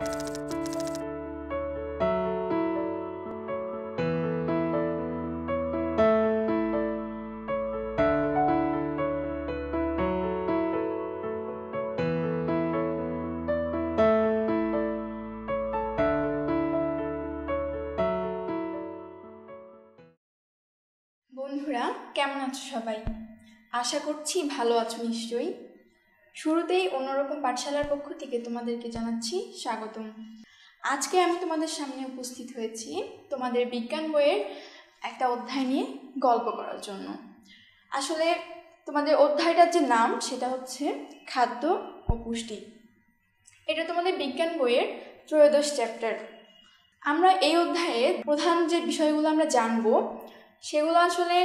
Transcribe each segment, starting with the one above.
বন্ধুরা কেমন আছো সবাই আশা করছি ভালো আছো নিশ্চয়ই শুরুতেই অন্যরকম পাঠশালার পক্ষ থেকে তোমাদেরকে জানাচ্ছি স্বাগতম আজকে আমি তোমাদের সামনে উপস্থিত হয়েছি তোমাদের বিজ্ঞান বইয়ের একটা অধ্যায় নিয়ে গল্প করার জন্য আসলে তোমাদের অধ্যায়টার যে নাম সেটা হচ্ছে খাদ্য ও পুষ্টি এটা তোমাদের বিজ্ঞান বইয়ের ত্রয়োদশ চ্যাপ্টার আমরা এই অধ্যায়ে প্রধান যে বিষয়গুলো আমরা জানবো সেগুলো আসলে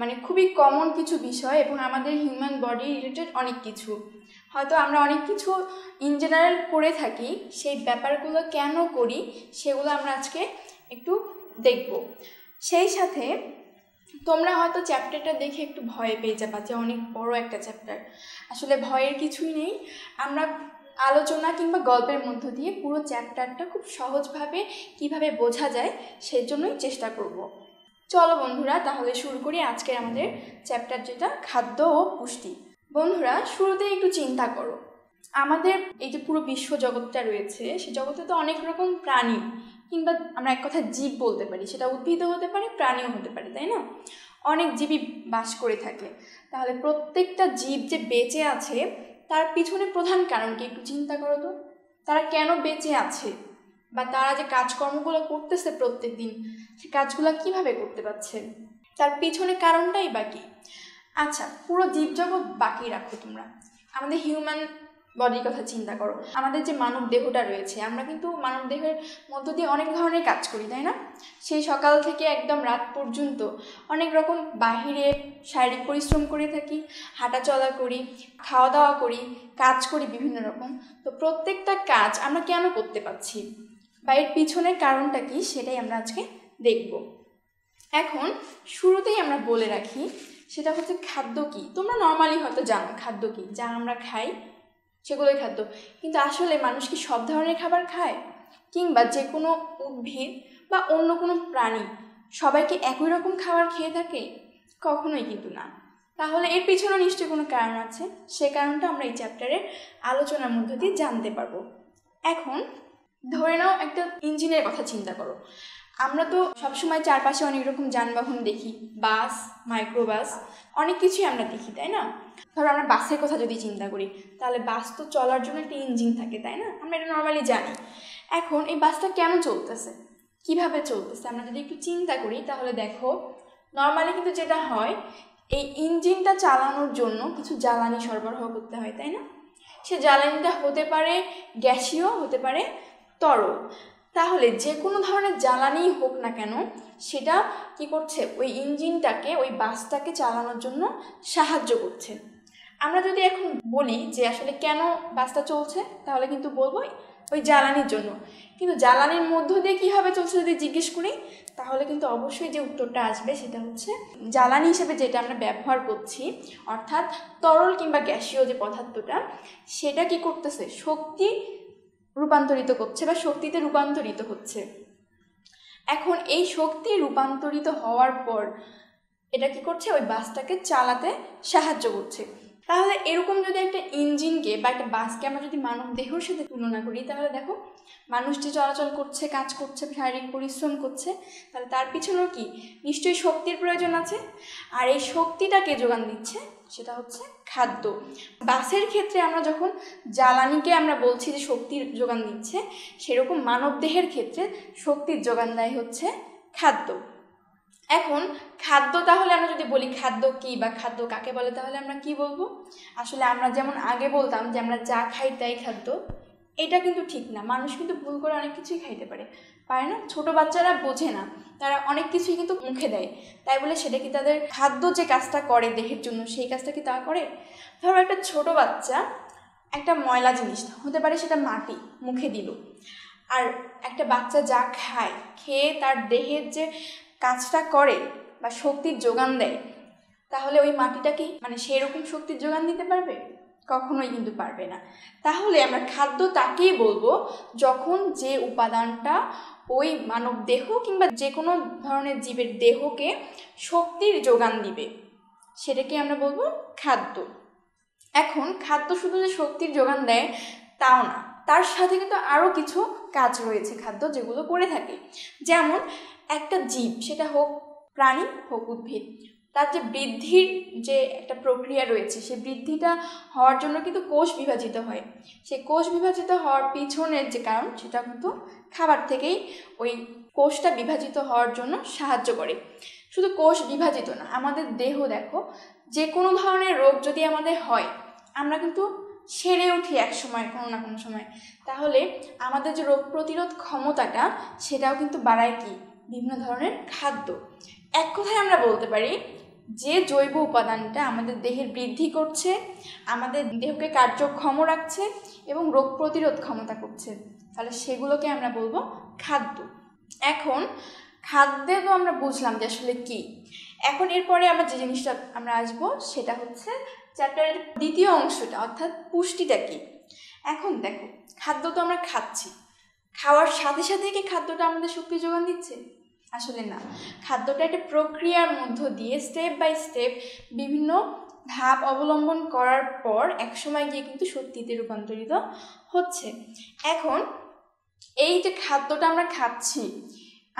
মানে খুবই কমন কিছু বিষয় এবং আমাদের হিউম্যান বডি রিলেটেড অনেক কিছু হয়তো আমরা অনেক কিছু ইন জেনারেল করে থাকি সেই ব্যাপারগুলো কেন করি সেগুলো আমরা আজকে একটু দেখব সেই সাথে তোমরা হয়তো চ্যাপ্টারটা দেখে একটু ভয় পেয়ে যাবা যে অনেক বড় একটা চ্যাপ্টার আসলে ভয়ের কিছুই নেই আমরা আলোচনা কিংবা গল্পের মধ্য দিয়ে পুরো চ্যাপ্টারটা খুব সহজভাবে কিভাবে বোঝা যায় সেজন্যই চেষ্টা করব চলো বন্ধুরা তাহলে শুরু করি আজকের আমাদের চ্যাপ্টার যেটা খাদ্য ও পুষ্টি বন্ধুরা শুরুতে একটু চিন্তা করো আমাদের এই যে পুরো বিশ্ব জগৎটা রয়েছে সে জগতে তো অনেক রকম প্রাণী কিংবা আমরা এক কথা জীব বলতে পারি সেটা উদ্ভিদও হতে পারে প্রাণীও হতে পারে তাই না অনেক জীবই বাস করে থাকে তাহলে প্রত্যেকটা জীব যে বেঁচে আছে তার পিছনে প্রধান কারণ কি একটু চিন্তা করো তো তারা কেন বেঁচে আছে বা তারা যে কাজকর্মগুলো করতেছে প্রত্যেক দিন সে কাজগুলো কিভাবে করতে পারছে তার পিছনে কারণটাই বাকি আচ্ছা পুরো জীবজগৎ বাকি রাখো তোমরা আমাদের হিউম্যান বডির কথা চিন্তা করো আমাদের যে মানব দেহটা রয়েছে আমরা কিন্তু মানব দেহের মধ্য দিয়ে অনেক ধরনের কাজ করি তাই না সেই সকাল থেকে একদম রাত পর্যন্ত অনেক রকম বাহিরে শারীরিক পরিশ্রম করে থাকি হাঁটা চলা করি খাওয়া দাওয়া করি কাজ করি বিভিন্ন রকম তো প্রত্যেকটা কাজ আমরা কেন করতে পারছি বা এর পিছনের কারণটা কি সেটাই আমরা আজকে দেখব এখন শুরুতেই আমরা বলে রাখি সেটা হচ্ছে খাদ্য কী তোমরা নর্মালি হয়তো জানো খাদ্য কী যা আমরা খাই সেগুলোই খাদ্য কিন্তু আসলে মানুষ কি সব ধরনের খাবার খায় কিংবা যে কোনো উদ্ভিদ বা অন্য কোনো প্রাণী সবাইকে একই রকম খাবার খেয়ে থাকে কখনোই কিন্তু না তাহলে এর পিছনে নিশ্চয়ই কোনো কারণ আছে সে কারণটা আমরা এই চ্যাপ্টারের আলোচনার মধ্য দিয়ে জানতে পারবো এখন ধরে নাও একটা ইঞ্জিনের কথা চিন্তা করো আমরা তো সবসময় চারপাশে অনেক রকম যানবাহন দেখি বাস মাইক্রোবাস অনেক কিছুই আমরা দেখি তাই না ধরো আমরা বাসের কথা যদি চিন্তা করি তাহলে বাস তো চলার জন্য একটা ইঞ্জিন থাকে তাই না আমরা এটা নর্মালি জানি এখন এই বাসটা কেন চলতেছে কিভাবে চলতেছে আমরা যদি একটু চিন্তা করি তাহলে দেখো নর্মালি কিন্তু যেটা হয় এই ইঞ্জিনটা চালানোর জন্য কিছু জ্বালানি সরবরাহ করতে হয় তাই না সে জ্বালানিটা হতে পারে গ্যাসীয় হতে পারে তরল তাহলে যে কোনো ধরনের জ্বালানিই হোক না কেন সেটা কি করছে ওই ইঞ্জিনটাকে ওই বাসটাকে চালানোর জন্য সাহায্য করছে আমরা যদি এখন বলি যে আসলে কেন বাসটা চলছে তাহলে কিন্তু বলবো ওই জ্বালানির জন্য কিন্তু জ্বালানির মধ্য দিয়ে কীভাবে চলছে যদি জিজ্ঞেস করি তাহলে কিন্তু অবশ্যই যে উত্তরটা আসবে সেটা হচ্ছে জ্বালানি হিসেবে যেটা আমরা ব্যবহার করছি অর্থাৎ তরল কিংবা গ্যাসীয় যে পদার্থটা সেটা কি করতেছে শক্তি রূপান্তরিত করছে বা শক্তিতে রূপান্তরিত হচ্ছে এখন এই শক্তি রূপান্তরিত হওয়ার পর এটা কি করছে ওই বাসটাকে চালাতে সাহায্য করছে তাহলে এরকম যদি একটা ইঞ্জিনকে বা একটা বাসকে আমরা যদি মানব দেহর সাথে তুলনা করি তাহলে দেখো মানুষ যে চলাচল করছে কাজ করছে শারীরিক পরিশ্রম করছে তাহলে তার পিছনেও কি নিশ্চয়ই শক্তির প্রয়োজন আছে আর এই শক্তিটাকে যোগান দিচ্ছে সেটা হচ্ছে খাদ্য বাসের ক্ষেত্রে আমরা যখন জ্বালানিকে আমরা বলছি যে শক্তির যোগান দিচ্ছে সেরকম মানব দেহের ক্ষেত্রে শক্তির যোগান দেয় হচ্ছে খাদ্য এখন খাদ্য তাহলে আমরা যদি বলি খাদ্য কি বা খাদ্য কাকে বলে তাহলে আমরা কি বলবো আসলে আমরা যেমন আগে বলতাম যে আমরা যা খাই তাই খাদ্য এটা কিন্তু ঠিক না মানুষ কিন্তু ভুল করে অনেক কিছুই খাইতে পারে পারে না ছোট বাচ্চারা বোঝে না তারা অনেক কিছুই কিন্তু মুখে দেয় তাই বলে সেটা কি তাদের খাদ্য যে কাজটা করে দেহের জন্য সেই কাজটা কি তারা করে ধরো একটা ছোট বাচ্চা একটা ময়লা জিনিস হতে পারে সেটা মাটি মুখে দিল আর একটা বাচ্চা যা খায় খেয়ে তার দেহের যে কাজটা করে বা শক্তির যোগান দেয় তাহলে ওই মাটিটা কি মানে সেরকম শক্তির যোগান দিতে পারবে কখনোই কিন্তু পারবে না তাহলে আমরা খাদ্য তাকেই বলবো যখন যে উপাদানটা ওই মানব দেহ কিংবা যে কোনো ধরনের জীবের দেহকে শক্তির যোগান দিবে সেটাকে আমরা বলবো খাদ্য এখন খাদ্য শুধু যে শক্তির যোগান দেয় তাও না তার সাথে কিন্তু আরও কিছু কাজ রয়েছে খাদ্য যেগুলো করে থাকে যেমন একটা জীব সেটা হোক প্রাণী হোক উদ্ভিদ তার যে বৃদ্ধির যে একটা প্রক্রিয়া রয়েছে সেই বৃদ্ধিটা হওয়ার জন্য কিন্তু কোষ বিভাজিত হয় সেই কোষ বিভাজিত হওয়ার পিছনের যে কারণ সেটা কিন্তু খাবার থেকেই ওই কোষটা বিভাজিত হওয়ার জন্য সাহায্য করে শুধু কোষ বিভাজিত না আমাদের দেহ দেখো যে কোনো ধরনের রোগ যদি আমাদের হয় আমরা কিন্তু সেরে উঠি এক সময় কোনো না কোনো সময় তাহলে আমাদের যে রোগ প্রতিরোধ ক্ষমতাটা সেটাও কিন্তু বাড়ায় কি বিভিন্ন ধরনের খাদ্য এক কথায় আমরা বলতে পারি যে জৈব উপাদানটা আমাদের দেহের বৃদ্ধি করছে আমাদের দেহকে কার্যক্ষম রাখছে এবং রোগ প্রতিরোধ ক্ষমতা করছে তাহলে সেগুলোকে আমরা বলবো খাদ্য এখন খাদ্যে তো আমরা বুঝলাম যে আসলে কি এখন এরপরে আমরা যে জিনিসটা আমরা আসব সেটা হচ্ছে চ্যাপ্টারের দ্বিতীয় অংশটা অর্থাৎ পুষ্টিটা কি এখন দেখো খাদ্য তো আমরা খাচ্ছি খাওয়ার সাথে সাথে কি খাদ্যটা আমাদের শক্তি যোগান দিচ্ছে আসলে না খাদ্যটা একটা প্রক্রিয়ার মধ্য দিয়ে স্টেপ বাই স্টেপ বিভিন্ন ধাপ অবলম্বন করার পর একসময় গিয়ে কিন্তু সত্যিতে রূপান্তরিত হচ্ছে এখন এই যে খাদ্যটা আমরা খাচ্ছি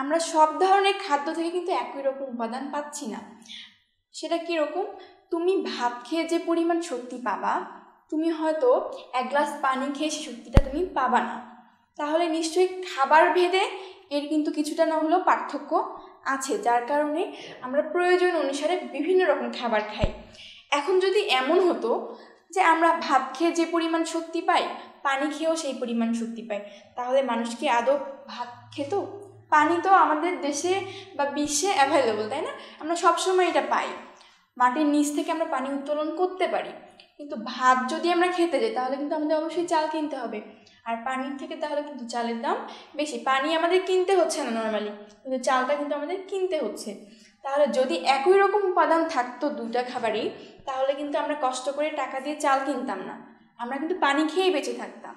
আমরা সব ধরনের খাদ্য থেকে কিন্তু একই রকম উপাদান পাচ্ছি না সেটা কীরকম তুমি ভাত খেয়ে যে পরিমাণ শক্তি পাবা তুমি হয়তো এক গ্লাস পানি খেয়ে সে শক্তিটা তুমি পাবা না তাহলে নিশ্চয়ই খাবার ভেদে এর কিন্তু কিছুটা না হলেও পার্থক্য আছে যার কারণে আমরা প্রয়োজন অনুসারে বিভিন্ন রকম খাবার খাই এখন যদি এমন হতো যে আমরা ভাত খেয়ে যে পরিমাণ শক্তি পাই পানি খেয়েও সেই পরিমাণ শক্তি পাই তাহলে মানুষ কি আদৌ ভাত খেত পানি তো আমাদের দেশে বা বিশ্বে অ্যাভেলেবল তাই না আমরা সবসময় এটা পাই মাটির নিচ থেকে আমরা পানি উত্তোলন করতে পারি কিন্তু ভাত যদি আমরা খেতে যাই তাহলে কিন্তু আমাদের অবশ্যই চাল কিনতে হবে আর পানির থেকে তাহলে কিন্তু চালের দাম বেশি পানি আমাদের কিনতে হচ্ছে না নর্মালি কিন্তু চালটা কিন্তু আমাদের কিনতে হচ্ছে তাহলে যদি একই রকম উপাদান থাকতো দুটা খাবারই তাহলে কিন্তু আমরা কষ্ট করে টাকা দিয়ে চাল কিনতাম না আমরা কিন্তু পানি খেয়েই বেঁচে থাকতাম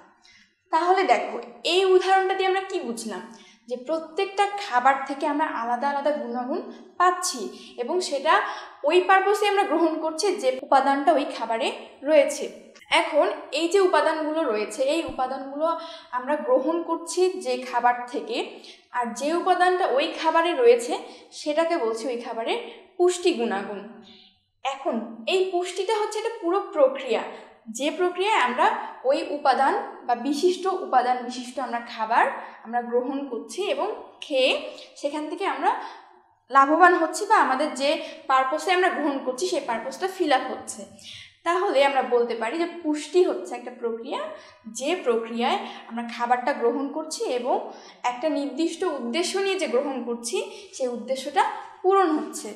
তাহলে দেখো এই উদাহরণটা দিয়ে আমরা কি বুঝলাম যে প্রত্যেকটা খাবার থেকে আমরা আলাদা আলাদা গুণাগুণ পাচ্ছি এবং সেটা ওই পারপসে আমরা গ্রহণ করছি যে উপাদানটা ওই খাবারে রয়েছে এখন এই যে উপাদানগুলো রয়েছে এই উপাদানগুলো আমরা গ্রহণ করছি যে খাবার থেকে আর যে উপাদানটা ওই খাবারে রয়েছে সেটাকে বলছি ওই খাবারের পুষ্টি গুণাগুণ এখন এই পুষ্টিটা হচ্ছে একটা পুরো প্রক্রিয়া যে প্রক্রিয়ায় আমরা ওই উপাদান বা বিশিষ্ট উপাদান বিশিষ্ট আমরা খাবার আমরা গ্রহণ করছি এবং খেয়ে সেখান থেকে আমরা লাভবান হচ্ছি বা আমাদের যে পারপোসে আমরা গ্রহণ করছি সেই পারপোসটা ফিল আপ হচ্ছে তাহলে আমরা বলতে পারি যে পুষ্টি হচ্ছে একটা প্রক্রিয়া যে প্রক্রিয়ায় আমরা খাবারটা গ্রহণ করছি এবং একটা নির্দিষ্ট উদ্দেশ্য নিয়ে যে গ্রহণ করছি সেই উদ্দেশ্যটা পূরণ হচ্ছে